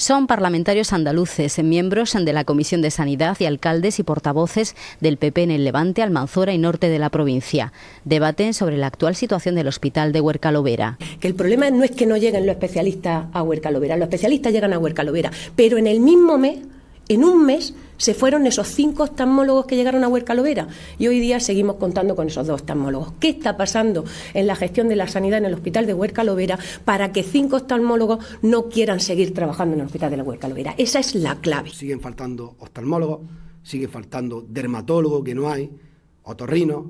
Son parlamentarios andaluces, miembros de la Comisión de Sanidad y alcaldes y portavoces del PP en el Levante, Almanzora y norte de la provincia. Debaten sobre la actual situación del hospital de Huercalovera. Que el problema no es que no lleguen los especialistas a Huercalovera, los especialistas llegan a Huercalovera, pero en el mismo mes en un mes se fueron esos cinco oftalmólogos que llegaron a Huerca Lovera y hoy día seguimos contando con esos dos oftalmólogos. ¿Qué está pasando en la gestión de la sanidad en el hospital de Huerca Lovera para que cinco oftalmólogos no quieran seguir trabajando en el hospital de la Huerca Lovera? Esa es la clave. Siguen faltando oftalmólogos, siguen faltando dermatólogos que no hay, otorrinos,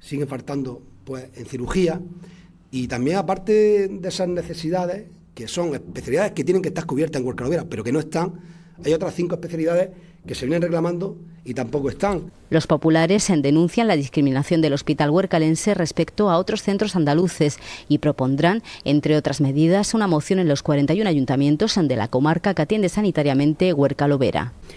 siguen faltando pues en cirugía y también aparte de esas necesidades que son especialidades que tienen que estar cubiertas en Huerca Lovera, pero que no están hay otras cinco especialidades que se vienen reclamando y tampoco están. Los populares denuncian la discriminación del Hospital Huercalense respecto a otros centros andaluces y propondrán, entre otras medidas, una moción en los 41 ayuntamientos de la comarca que atiende sanitariamente Huerca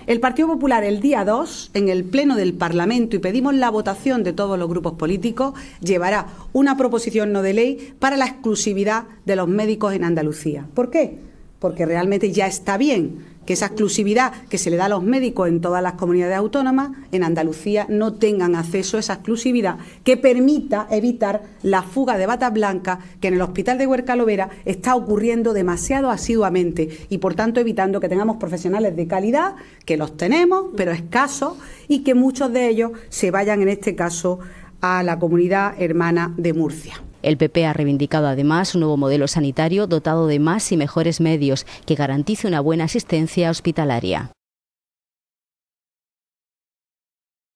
El Partido Popular el día 2, en el Pleno del Parlamento, y pedimos la votación de todos los grupos políticos, llevará una proposición no de ley para la exclusividad de los médicos en Andalucía. ¿Por qué? porque realmente ya está bien que esa exclusividad que se le da a los médicos en todas las comunidades autónomas, en Andalucía no tengan acceso a esa exclusividad que permita evitar la fuga de batas blancas que en el hospital de Huerca Lovera está ocurriendo demasiado asiduamente y por tanto evitando que tengamos profesionales de calidad, que los tenemos, pero escasos, y que muchos de ellos se vayan en este caso a la comunidad hermana de Murcia. El PP ha reivindicado además un nuevo modelo sanitario dotado de más y mejores medios que garantice una buena asistencia hospitalaria.